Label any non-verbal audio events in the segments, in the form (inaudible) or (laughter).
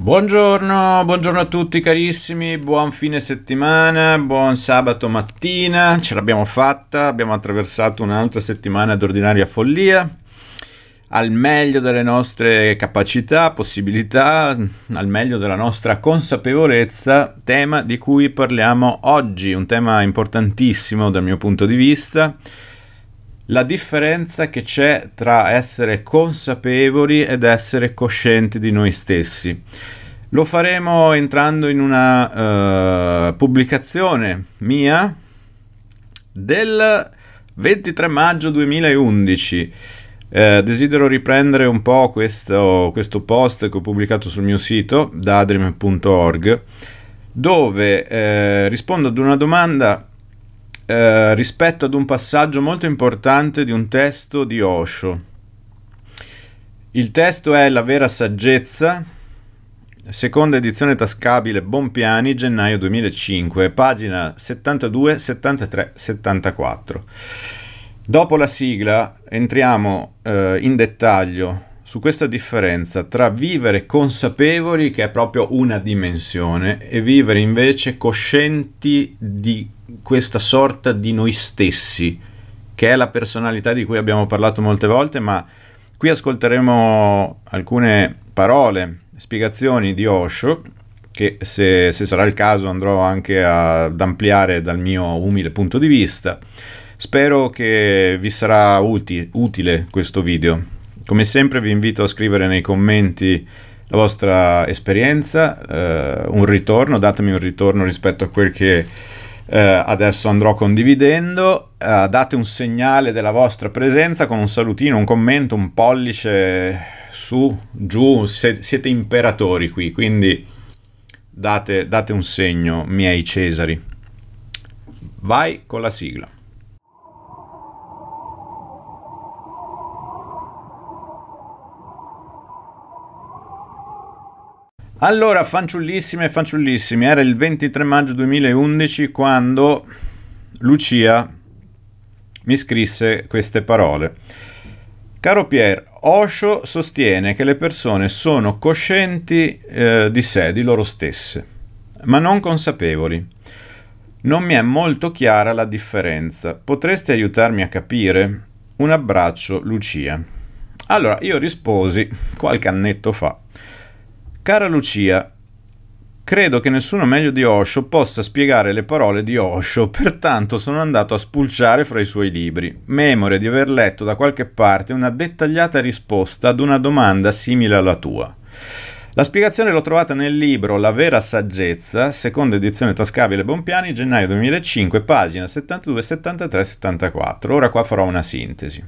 Buongiorno, buongiorno, a tutti carissimi, buon fine settimana, buon sabato mattina, ce l'abbiamo fatta, abbiamo attraversato un'altra settimana d'ordinaria follia, al meglio delle nostre capacità, possibilità, al meglio della nostra consapevolezza, tema di cui parliamo oggi, un tema importantissimo dal mio punto di vista la differenza che c'è tra essere consapevoli ed essere coscienti di noi stessi. Lo faremo entrando in una uh, pubblicazione mia del 23 maggio 2011. Eh, desidero riprendere un po' questo, questo, post che ho pubblicato sul mio sito dadrim.org dove eh, rispondo ad una domanda eh, rispetto ad un passaggio molto importante di un testo di Osho. Il testo è La vera saggezza, seconda edizione tascabile Bonpiani, gennaio 2005, pagina 72, 73, 74. Dopo la sigla entriamo eh, in dettaglio su questa differenza tra vivere consapevoli, che è proprio una dimensione, e vivere invece coscienti di questa sorta di noi stessi, che è la personalità di cui abbiamo parlato molte volte, ma qui ascolteremo alcune parole, spiegazioni di Osho, che se, se sarà il caso andrò anche ad ampliare dal mio umile punto di vista. Spero che vi sarà uti utile questo video. Come sempre vi invito a scrivere nei commenti la vostra esperienza, eh, un ritorno, datemi un ritorno rispetto a quel che eh, adesso andrò condividendo, eh, date un segnale della vostra presenza con un salutino, un commento, un pollice su, giù, se, siete imperatori qui, quindi date, date un segno, miei Cesari. Vai con la sigla. Allora, fanciullissime e fanciullissimi, era il 23 maggio 2011 quando Lucia mi scrisse queste parole. Caro Pierre, Osho sostiene che le persone sono coscienti eh, di sé, di loro stesse, ma non consapevoli. Non mi è molto chiara la differenza. Potresti aiutarmi a capire? Un abbraccio, Lucia. Allora, io risposi qualche annetto fa Cara Lucia, credo che nessuno meglio di Osho possa spiegare le parole di Osho, pertanto sono andato a spulciare fra i suoi libri, memore di aver letto da qualche parte una dettagliata risposta ad una domanda simile alla tua. La spiegazione l'ho trovata nel libro La vera saggezza, seconda edizione Tascabile Bompiani, gennaio 2005, pagina 72, 73, 74. Ora qua farò una sintesi.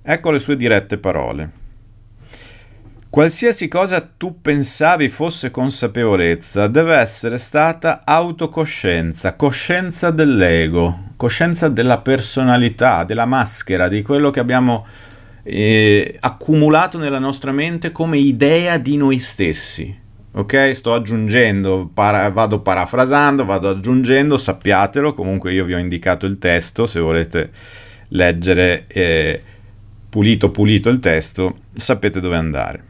Ecco le sue dirette parole. Qualsiasi cosa tu pensavi fosse consapevolezza deve essere stata autocoscienza, coscienza dell'ego, coscienza della personalità, della maschera, di quello che abbiamo eh, accumulato nella nostra mente come idea di noi stessi. Ok? Sto aggiungendo, para- vado parafrasando, vado aggiungendo, sappiatelo, comunque io vi ho indicato il testo se volete leggere eh, pulito pulito il testo, sapete dove andare.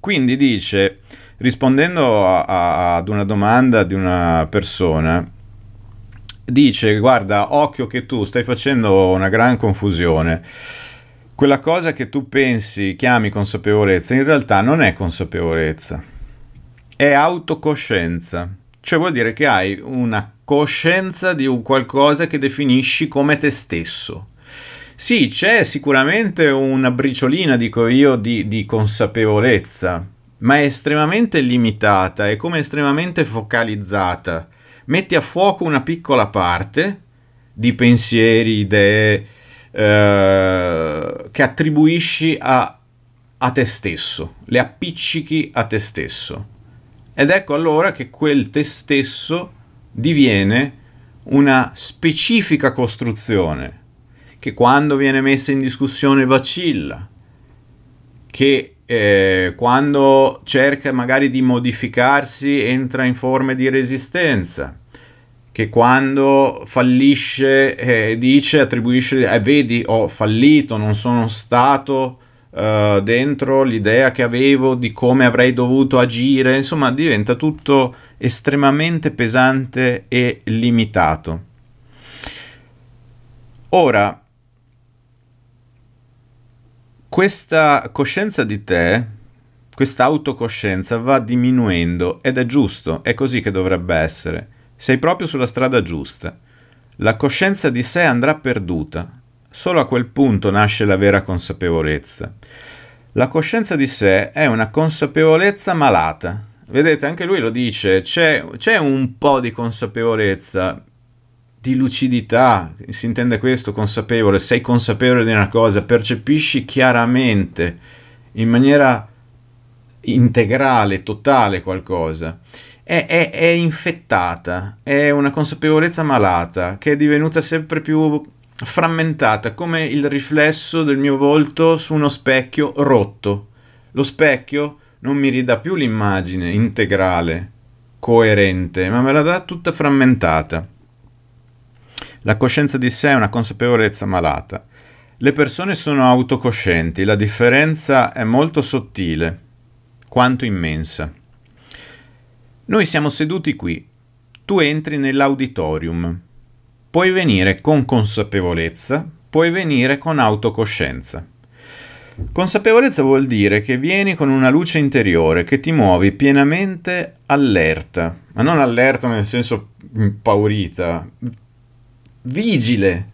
Quindi dice, rispondendo a, a, ad una domanda di una persona, dice, guarda, occhio che tu stai facendo una gran confusione. Quella cosa che tu pensi, chiami consapevolezza, in realtà non è consapevolezza, è autocoscienza. Cioè vuol dire che hai una coscienza di un qualcosa che definisci come te stesso sì, c'è sicuramente una briciolina, dico io, di, di consapevolezza, ma è estremamente limitata e come estremamente focalizzata. Metti a fuoco una piccola parte di pensieri, idee, eh, che attribuisci a, a te stesso, le appiccichi a te stesso. Ed ecco allora che quel te stesso diviene una specifica costruzione che quando viene messa in discussione vacilla, che eh, quando cerca magari di modificarsi entra in forme di resistenza, che quando fallisce eh, dice, attribuisce, eh, vedi, ho fallito, non sono stato eh, dentro l'idea che avevo di come avrei dovuto agire, insomma diventa tutto estremamente pesante e limitato. Ora, questa coscienza di te, questa autocoscienza va diminuendo ed è giusto, è così che dovrebbe essere. Sei proprio sulla strada giusta. La coscienza di sé andrà perduta. Solo a quel punto nasce la vera consapevolezza. La coscienza di sé è una consapevolezza malata. Vedete, anche lui lo dice, c'è, un po' di consapevolezza, di lucidità, si intende questo, consapevole, sei consapevole di una cosa, percepisci chiaramente, in maniera integrale, totale qualcosa. È, è, è, infettata, è una consapevolezza malata che è divenuta sempre più frammentata, come il riflesso del mio volto su uno specchio rotto. Lo specchio non mi ridà più l'immagine integrale, coerente, ma me la dà tutta frammentata. La coscienza di sé è una consapevolezza malata. Le persone sono autocoscienti, la differenza è molto sottile, quanto immensa. Noi siamo seduti qui, tu entri nell'auditorium, puoi venire con consapevolezza, puoi venire con autocoscienza. Consapevolezza vuol dire che vieni con una luce interiore, che ti muovi pienamente allerta, ma non allerta nel senso impaurita, vigile,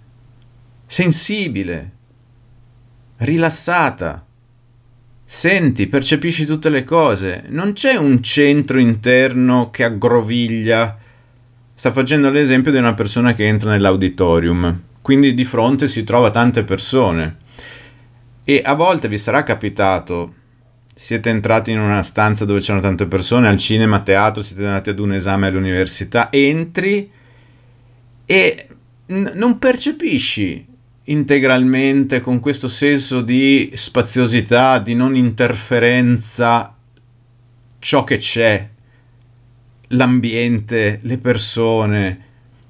sensibile, rilassata. Senti, percepisci tutte le cose. Non c'è un centro interno che aggroviglia. Sta facendo l'esempio di una persona che entra nell'auditorium. Quindi di fronte si trova tante persone. E a volte vi sarà capitato, siete entrati in una stanza dove c'erano tante persone, al cinema, a teatro, siete andati ad un esame all'università, entri e non percepisci integralmente con questo senso di spaziosità, di non interferenza, ciò che c'è, l'ambiente, le persone,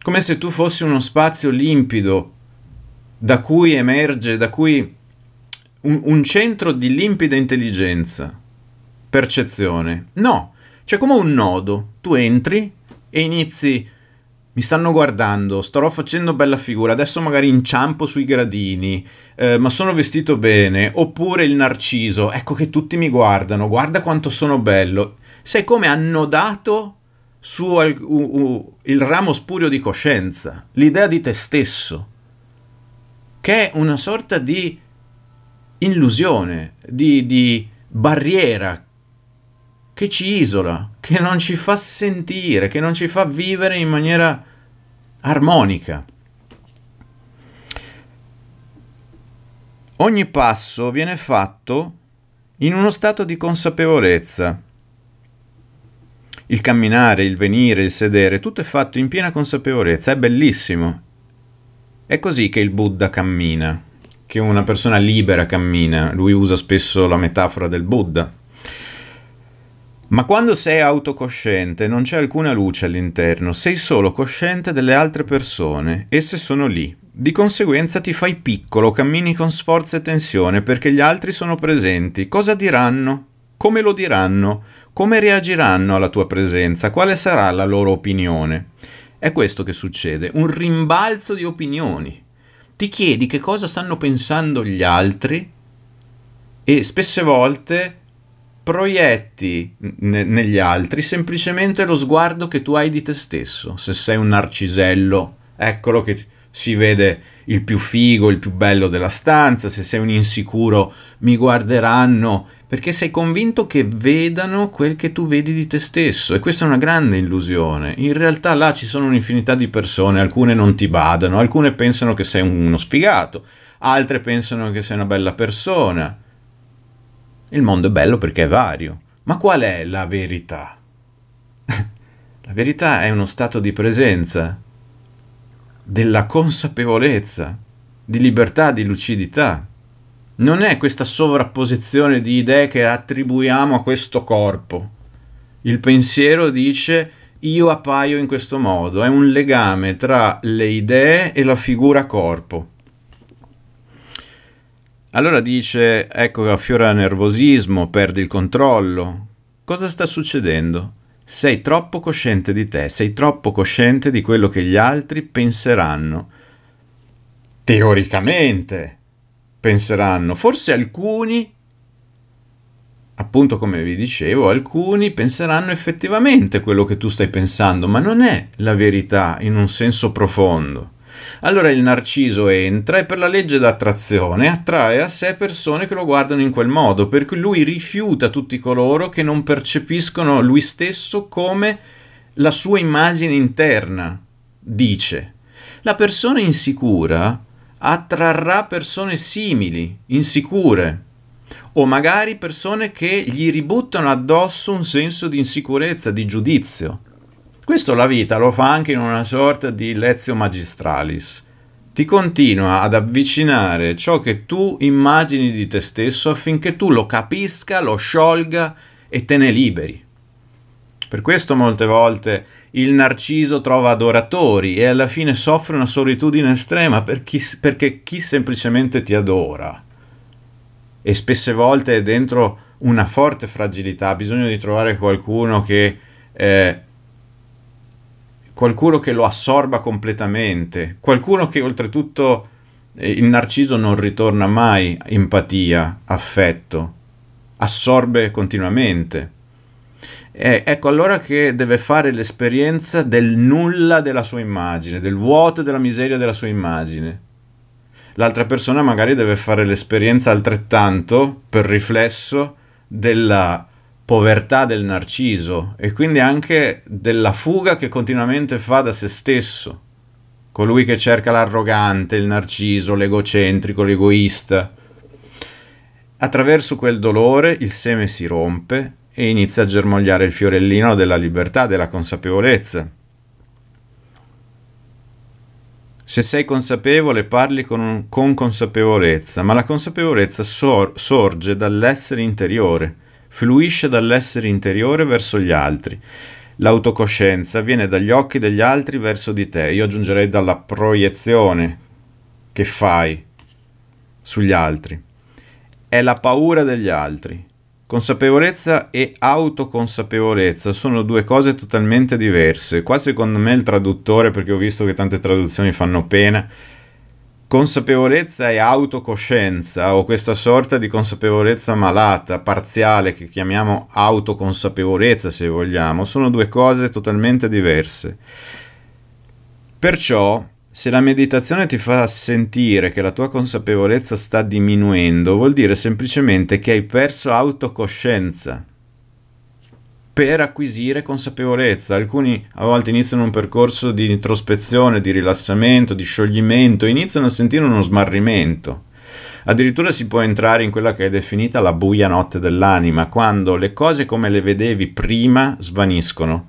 come se tu fossi uno spazio limpido da cui emerge, da cui un, un centro di limpida intelligenza, percezione. No, c'è come un nodo, tu entri e inizi mi stanno guardando, starò facendo bella figura, adesso magari inciampo sui gradini, eh, ma sono vestito bene, oppure il narciso, ecco che tutti mi guardano, guarda quanto sono bello. Sei come annodato su uh, uh, il ramo spurio di coscienza, l'idea di te stesso, che è una sorta di illusione, di, di barriera che ci isola che non ci fa sentire, che non ci fa vivere in maniera armonica. Ogni passo viene fatto in uno stato di consapevolezza. Il camminare, il venire, il sedere, tutto è fatto in piena consapevolezza, è bellissimo. È così che il Buddha cammina, che una persona libera cammina. Lui usa spesso la metafora del Buddha. Ma quando sei autocosciente non c'è alcuna luce all'interno, sei solo cosciente delle altre persone, esse sono lì. Di conseguenza ti fai piccolo, cammini con sforzo e tensione perché gli altri sono presenti. Cosa diranno? Come lo diranno? Come reagiranno alla tua presenza? Quale sarà la loro opinione? È questo che succede, un rimbalzo di opinioni. Ti chiedi che cosa stanno pensando gli altri e spesse volte proietti ne- negli altri semplicemente lo sguardo che tu hai di te stesso. Se sei un narcisello, eccolo che si vede il più figo, il più bello della stanza, se sei un insicuro mi guarderanno perché sei convinto che vedano quel che tu vedi di te stesso e questa è una grande illusione. In realtà là ci sono un'infinità di persone, alcune non ti badano, alcune pensano che sei uno sfigato, altre pensano che sei una bella persona. Il mondo è bello perché è vario. Ma qual è la verità? (laughs) la verità è uno stato di presenza, della consapevolezza, di libertà, di lucidità. Non è questa sovrapposizione di idee che attribuiamo a questo corpo. Il pensiero dice io appaio in questo modo, è un legame tra le idee e la figura corpo. Allora dice, ecco che affiora nervosismo, perdi il controllo. Cosa sta succedendo? Sei troppo cosciente di te, sei troppo cosciente di quello che gli altri penseranno. Teoricamente penseranno, forse alcuni, appunto come vi dicevo, alcuni penseranno effettivamente quello che tu stai pensando, ma non è la verità in un senso profondo. Allora il narciso entra e per la legge d'attrazione attrae a sé persone che lo guardano in quel modo, per cui lui rifiuta tutti coloro che non percepiscono lui stesso come la sua immagine interna, dice. La persona insicura attrarrà persone simili, insicure, o magari persone che gli ributtano addosso un senso di insicurezza, di giudizio. Questo la vita lo fa anche in una sorta di lezio magistralis. Ti continua ad avvicinare ciò che tu immagini di te stesso affinché tu lo capisca, lo sciolga e te ne liberi. Per questo molte volte il narciso trova adoratori e alla fine soffre una solitudine estrema per chi, perché chi semplicemente ti adora. E spesse volte è dentro una forte fragilità, bisogno di trovare qualcuno che eh, qualcuno che lo assorba completamente, qualcuno che oltretutto eh, il narciso non ritorna mai empatia, affetto, assorbe continuamente. E ecco allora che deve fare l'esperienza del nulla della sua immagine, del vuoto e della miseria della sua immagine. L'altra persona magari deve fare l'esperienza altrettanto, per riflesso, della povertà del narciso e quindi anche della fuga che continuamente fa da se stesso, colui che cerca l'arrogante, il narciso, l'egocentrico, l'egoista. Attraverso quel dolore il seme si rompe e inizia a germogliare il fiorellino della libertà, della consapevolezza. Se sei consapevole parli con, con consapevolezza, ma la consapevolezza sor, sorge dall'essere interiore fluisce dall'essere interiore verso gli altri. L'autocoscienza viene dagli occhi degli altri verso di te. Io aggiungerei dalla proiezione che fai sugli altri. È la paura degli altri. Consapevolezza e autoconsapevolezza sono due cose totalmente diverse. Qua secondo me il traduttore, perché ho visto che tante traduzioni fanno pena, consapevolezza e autocoscienza, o questa sorta di consapevolezza malata, parziale, che chiamiamo autoconsapevolezza se vogliamo, sono due cose totalmente diverse. Perciò, se la meditazione ti fa sentire che la tua consapevolezza sta diminuendo, vuol dire semplicemente che hai perso autocoscienza per acquisire consapevolezza. Alcuni a volte iniziano un percorso di introspezione, di rilassamento, di scioglimento, iniziano a sentire uno smarrimento. Addirittura si può entrare in quella che è definita la buia notte dell'anima, quando le cose come le vedevi prima svaniscono.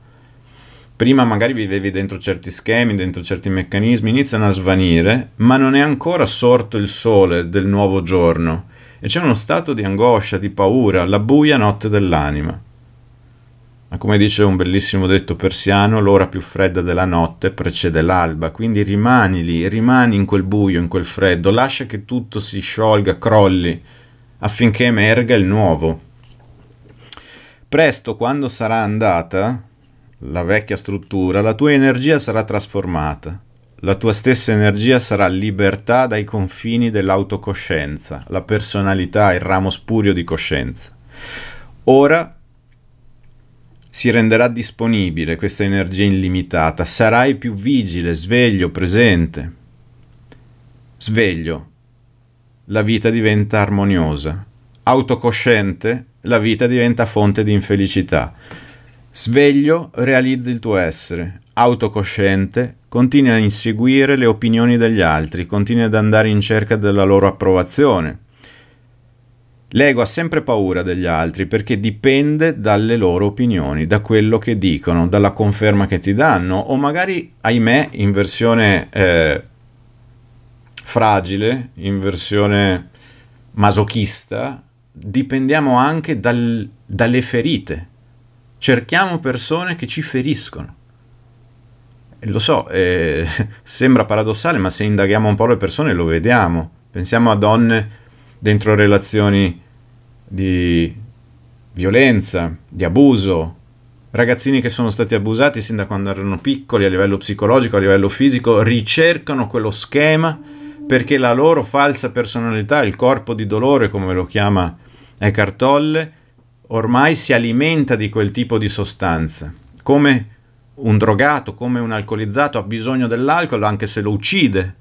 Prima magari vivevi dentro certi schemi, dentro certi meccanismi, iniziano a svanire, ma non è ancora sorto il sole del nuovo giorno e c'è uno stato di angoscia, di paura, la buia notte dell'anima come dice un bellissimo detto persiano, l'ora più fredda della notte precede l'alba, quindi rimani lì, rimani in quel buio, in quel freddo, lascia che tutto si sciolga, crolli, affinché emerga il nuovo. Presto, quando sarà andata la vecchia struttura, la tua energia sarà trasformata. La tua stessa energia sarà libertà dai confini dell'autocoscienza, la personalità, il ramo spurio di coscienza. Ora si renderà disponibile questa energia illimitata, sarai più vigile, sveglio, presente. Sveglio, la vita diventa armoniosa. Autocosciente, la vita diventa fonte di infelicità. Sveglio, realizzi il tuo essere. Autocosciente, continui a inseguire le opinioni degli altri, continui ad andare in cerca della loro approvazione L'ego ha sempre paura degli altri perché dipende dalle loro opinioni, da quello che dicono, dalla conferma che ti danno o magari, ahimè, in versione eh, fragile, in versione masochista, dipendiamo anche dal, dalle ferite. Cerchiamo persone che ci feriscono. E lo so, eh, (laughs) sembra paradossale, ma se indaghiamo un po' le persone lo vediamo. Pensiamo a donne dentro relazioni di violenza, di abuso, ragazzini che sono stati abusati sin da quando erano piccoli a livello psicologico, a livello fisico, ricercano quello schema perché la loro falsa personalità, il corpo di dolore come lo chiama Eckhart Tolle, ormai si alimenta di quel tipo di sostanza. Come un drogato, come un alcolizzato ha bisogno dell'alcol anche se lo uccide.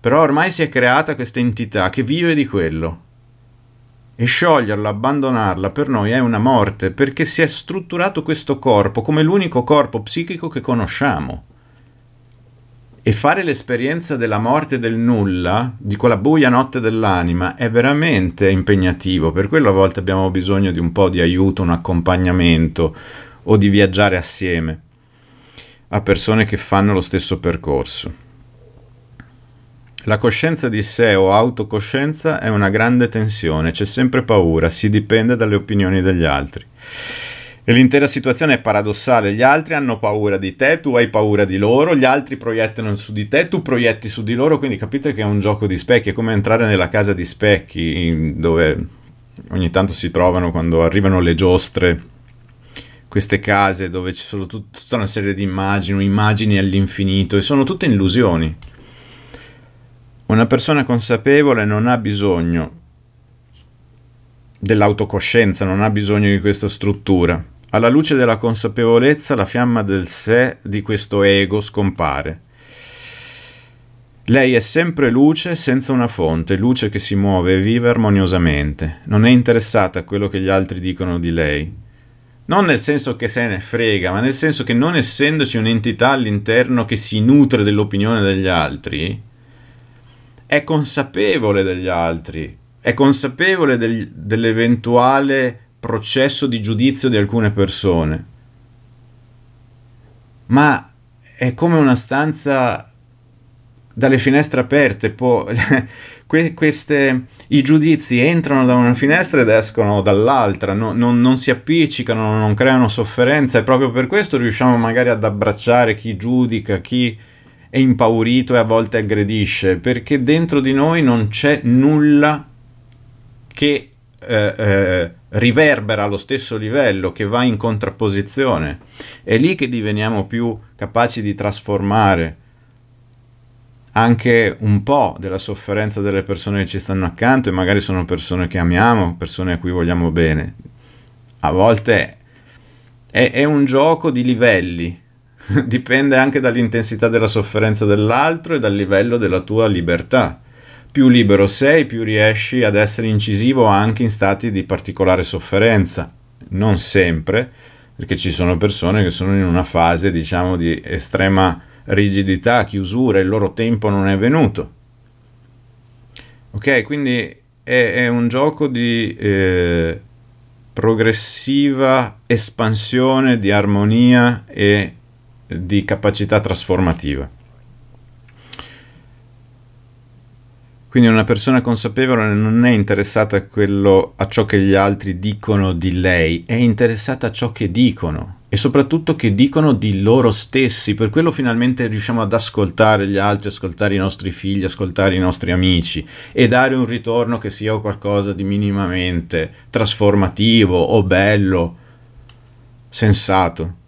Però ormai si è creata questa entità che vive di quello e scioglierla, abbandonarla per noi è una morte perché si è strutturato questo corpo come l'unico corpo psichico che conosciamo. E fare l'esperienza della morte del nulla, di quella buia notte dell'anima, è veramente impegnativo, per quello a volte abbiamo bisogno di un po' di aiuto, un accompagnamento o di viaggiare assieme a persone che fanno lo stesso percorso. La coscienza di sé o autocoscienza è una grande tensione, c'è sempre paura, si dipende dalle opinioni degli altri. E l'intera situazione è paradossale, gli altri hanno paura di te, tu hai paura di loro, gli altri proiettano su di te, tu proietti su di loro, quindi capite che è un gioco di specchi, è come entrare nella casa di specchi dove ogni tanto si trovano quando arrivano le giostre, queste case dove ci sono tut- tutta una serie di immagini, immagini all'infinito e sono tutte illusioni. Una persona consapevole non ha bisogno dell'autocoscienza, non ha bisogno di questa struttura. Alla luce della consapevolezza la fiamma del sé di questo ego scompare. Lei è sempre luce senza una fonte, luce che si muove e vive armoniosamente. Non è interessata a quello che gli altri dicono di lei. Non nel senso che se ne frega, ma nel senso che non essendoci un'entità all'interno che si nutre dell'opinione degli altri, è consapevole degli altri, è consapevole del, dell'eventuale processo di giudizio di alcune persone, ma è come una stanza dalle finestre aperte, può, (laughs) que, queste, i giudizi entrano da una finestra ed escono dall'altra, no, non, non, si appiccicano, non creano sofferenza e proprio per questo riusciamo magari ad abbracciare chi giudica, chi è impaurito e a volte aggredisce, perché dentro di noi non c'è nulla che eh, eh, riverbera allo stesso livello, che va in contrapposizione. È lì che diveniamo più capaci di trasformare anche un po' della sofferenza delle persone che ci stanno accanto e magari sono persone che amiamo, persone a cui vogliamo bene. A volte è, è un gioco di livelli (laughs) dipende anche dall'intensità della sofferenza dell'altro e dal livello della tua libertà. Più libero sei, più riesci ad essere incisivo anche in stati di particolare sofferenza. Non sempre, perché ci sono persone che sono in una fase, diciamo, di estrema rigidità, chiusura, il loro tempo non è venuto. Ok, quindi è, è un gioco di eh, progressiva espansione, di armonia e di capacità trasformativa. Quindi una persona consapevole non è interessata a, quello, a ciò che gli altri dicono di lei, è interessata a ciò che dicono e soprattutto che dicono di loro stessi. Per quello finalmente riusciamo ad ascoltare gli altri, ascoltare i nostri figli, ascoltare i nostri amici e dare un ritorno che sia qualcosa di minimamente trasformativo o bello, sensato.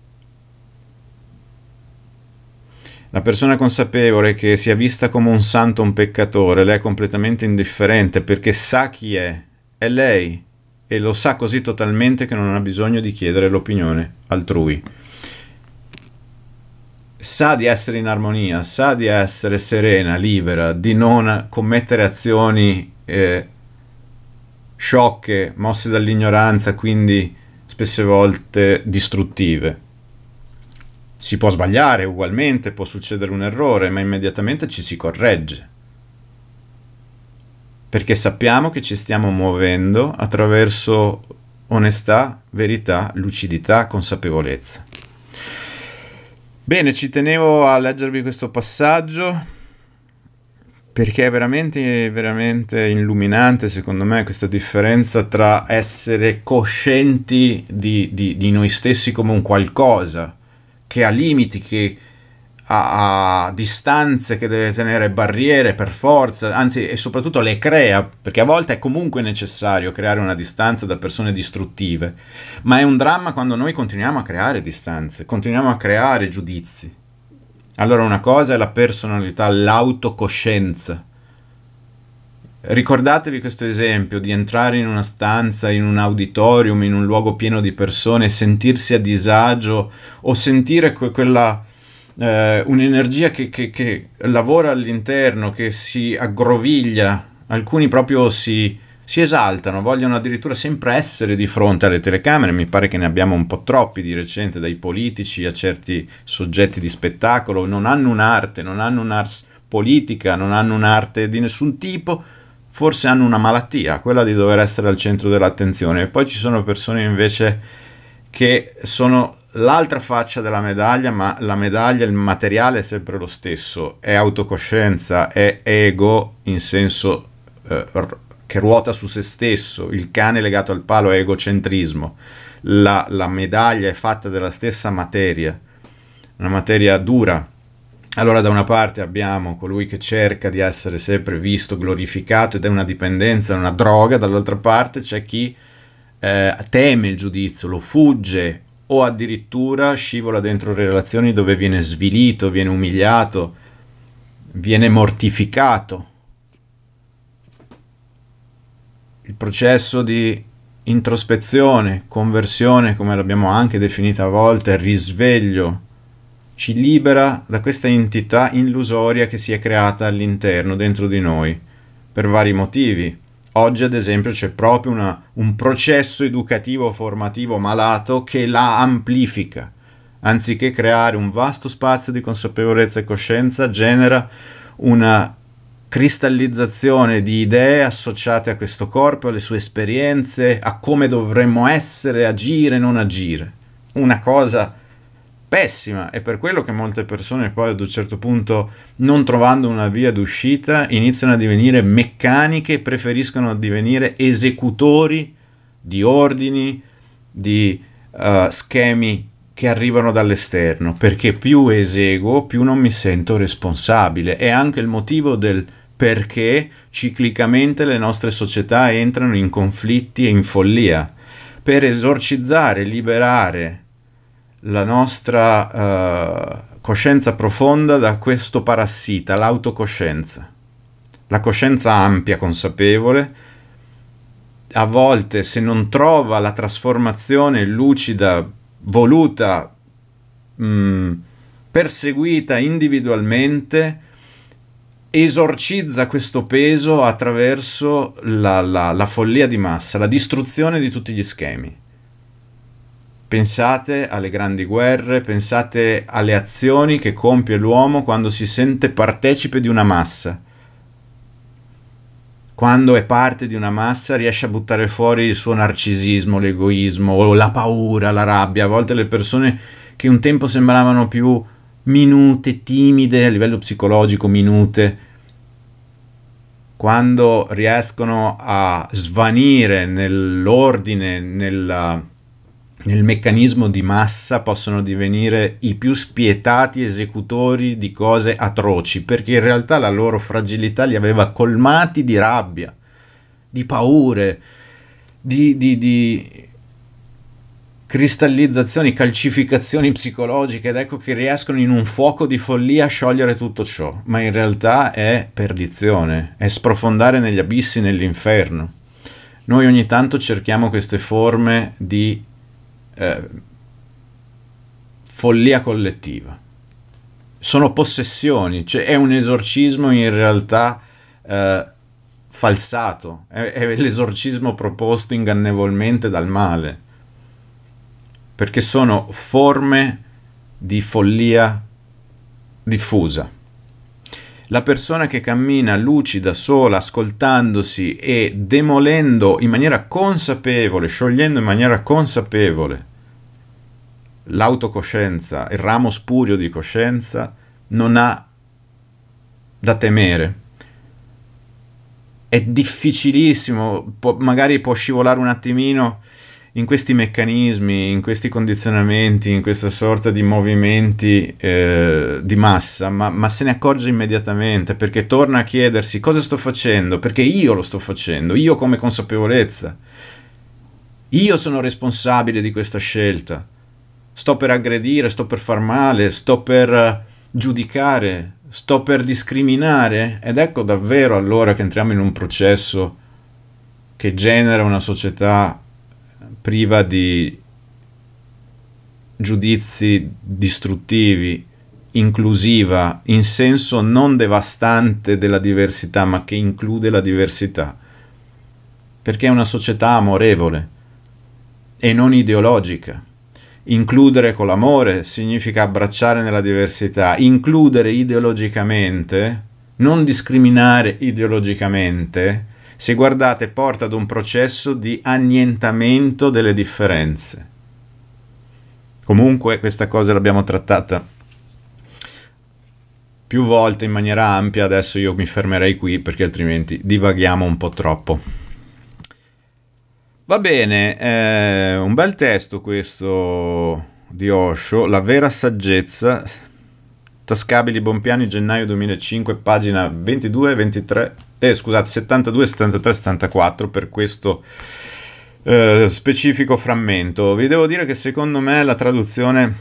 La persona consapevole che sia vista come un santo o un peccatore, lei è completamente indifferente perché sa chi è, è lei, e lo sa così totalmente che non ha bisogno di chiedere l'opinione altrui. Sa di essere in armonia, sa di essere serena, libera, di non commettere azioni eh, sciocche, mosse dall'ignoranza, quindi spesse volte distruttive. Si può sbagliare ugualmente, può succedere un errore, ma immediatamente ci si corregge. Perché sappiamo che ci stiamo muovendo attraverso onestà, verità, lucidità, consapevolezza. Bene, ci tenevo a leggervi questo passaggio perché è veramente, veramente illuminante secondo me questa differenza tra essere coscienti di, di, di noi stessi come un qualcosa che ha limiti, che ha, ha, distanze, che deve tenere barriere per forza, anzi e soprattutto le crea, perché a volte è comunque necessario creare una distanza da persone distruttive, ma è un dramma quando noi continuiamo a creare distanze, continuiamo a creare giudizi. Allora una cosa è la personalità, l'autocoscienza Ricordatevi questo esempio di entrare in una stanza, in un auditorium, in un luogo pieno di persone, sentirsi a disagio o sentire que- quella, eh, un'energia che, che, che, lavora all'interno, che si aggroviglia, alcuni proprio si, si esaltano, vogliono addirittura sempre essere di fronte alle telecamere, mi pare che ne abbiamo un po' troppi di recente, dai politici a certi soggetti di spettacolo, non hanno un'arte, non hanno un'ars politica, non hanno un'arte di nessun tipo, forse hanno una malattia, quella di dover essere al centro dell'attenzione. E poi ci sono persone invece che sono l'altra faccia della medaglia, ma la medaglia, il materiale è sempre lo stesso, è autocoscienza, è ego in senso eh, che ruota su se stesso, il cane legato al palo è egocentrismo, la, la medaglia è fatta della stessa materia, una materia dura, allora da una parte abbiamo colui che cerca di essere sempre visto, glorificato ed è una dipendenza, una droga, dall'altra parte c'è chi eh, teme il giudizio, lo fugge o addirittura scivola dentro relazioni dove viene svilito, viene umiliato, viene mortificato. Il processo di introspezione, conversione, come l'abbiamo anche definita a volte, risveglio, ci libera da questa entità illusoria che si è creata all'interno, dentro di noi, per vari motivi. Oggi, ad esempio, c'è proprio una, un processo educativo formativo malato che la amplifica. Anziché creare un vasto spazio di consapevolezza e coscienza, genera una cristallizzazione di idee associate a questo corpo, alle sue esperienze, a come dovremmo essere, agire, non agire. Una cosa pessima, è per quello che molte persone poi ad un certo punto, non trovando una via d'uscita, iniziano a divenire meccaniche, preferiscono divenire esecutori di ordini, di uh, schemi che arrivano dall'esterno, perché più eseguo, più non mi sento responsabile. È anche il motivo del perché ciclicamente le nostre società entrano in conflitti e in follia. Per esorcizzare, liberare la nostra uh, coscienza profonda da questo parassita, l'autocoscienza. La coscienza ampia, consapevole, a volte se non trova la trasformazione lucida, voluta, mh, mm, perseguita individualmente, esorcizza questo peso attraverso la, la, la follia di massa, la distruzione di tutti gli schemi. Pensate alle grandi guerre, pensate alle azioni che compie l'uomo quando si sente partecipe di una massa. Quando è parte di una massa riesce a buttare fuori il suo narcisismo, l'egoismo, la paura, la rabbia. A volte le persone che un tempo sembravano più minute, timide, a livello psicologico minute, quando riescono a svanire nell'ordine, nella nel meccanismo di massa possono divenire i più spietati esecutori di cose atroci, perché in realtà la loro fragilità li aveva colmati di rabbia, di paure, di, di, di cristallizzazioni, calcificazioni psicologiche ed ecco che riescono in un fuoco di follia a sciogliere tutto ciò, ma in realtà è perdizione, è sprofondare negli abissi, nell'inferno. Noi ogni tanto cerchiamo queste forme di eh, follia collettiva. Sono possessioni, cioè è un esorcismo in realtà eh, falsato, è, è l'esorcismo proposto ingannevolmente dal male, perché sono forme di follia diffusa. La persona che cammina lucida, sola, ascoltandosi e demolendo in maniera consapevole, sciogliendo in maniera consapevole l'autocoscienza, il ramo spurio di coscienza, non ha da temere. È difficilissimo, può, magari può scivolare un attimino in questi meccanismi, in questi condizionamenti, in questa sorta di movimenti eh, di massa, ma, ma, se ne accorge immediatamente perché torna a chiedersi cosa sto facendo, perché io lo sto facendo, io come consapevolezza. Io sono responsabile di questa scelta sto per aggredire, sto per far male, sto per eh, giudicare, sto per discriminare ed ecco davvero allora che entriamo in un processo che genera una società eh, priva di giudizi distruttivi, inclusiva, in senso non devastante della diversità, ma che include la diversità, perché è una società amorevole e non ideologica. Includere con l'amore significa abbracciare nella diversità, includere ideologicamente, non discriminare ideologicamente, se guardate porta ad un processo di annientamento delle differenze. Comunque questa cosa l'abbiamo trattata più volte in maniera ampia, adesso io mi fermerei qui perché altrimenti divaghiamo un po' troppo. Va bene, eh, un bel testo questo di Osho, La vera saggezza, Tascabili Bompiani, gennaio 2005, pagina 22, 23, eh, scusate, 72, 73, 74 per questo eh, specifico frammento. Vi devo dire che secondo me la traduzione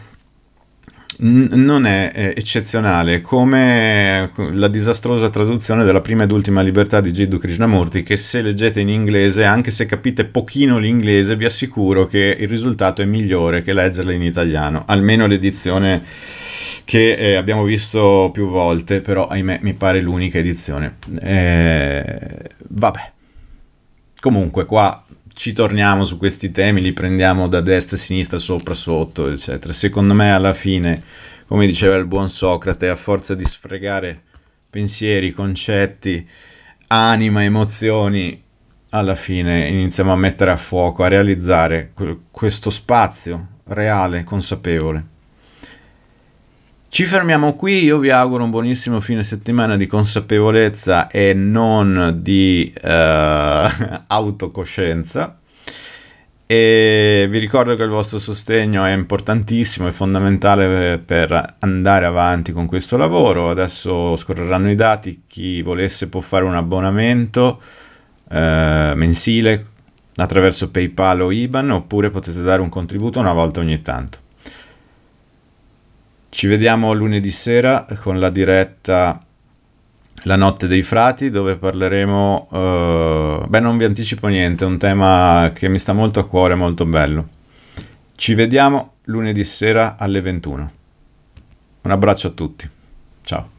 non è eccezionale come la disastrosa traduzione della prima ed ultima libertà di Jiddu Krishnamurti che se leggete in inglese, anche se capite pochino l'inglese, vi assicuro che il risultato è migliore che leggerla in italiano, almeno l'edizione che eh, abbiamo visto più volte, però ahimè mi pare l'unica edizione. Eh, vabbè. Comunque qua ci torniamo su questi temi, li prendiamo da destra, sinistra, sopra, sotto, eccetera. Secondo me alla fine, come diceva il buon Socrate, a forza di sfregare pensieri, concetti, anima, emozioni, alla fine iniziamo a mettere a fuoco, a realizzare questo spazio reale, consapevole. Ci fermiamo qui, io vi auguro un buonissimo fine settimana di consapevolezza e non di uh, (laughs) autocoscienza. E vi ricordo che il vostro sostegno è importantissimo, e fondamentale per andare avanti con questo lavoro. Adesso scorreranno i dati, chi volesse può fare un abbonamento uh, mensile attraverso PayPal o IBAN oppure potete dare un contributo una volta ogni tanto. Ci vediamo lunedì sera con la diretta La notte dei frati dove parleremo, eh, beh non vi anticipo niente, è un tema che mi sta molto a cuore, molto bello. Ci vediamo lunedì sera alle 21. Un abbraccio a tutti, ciao.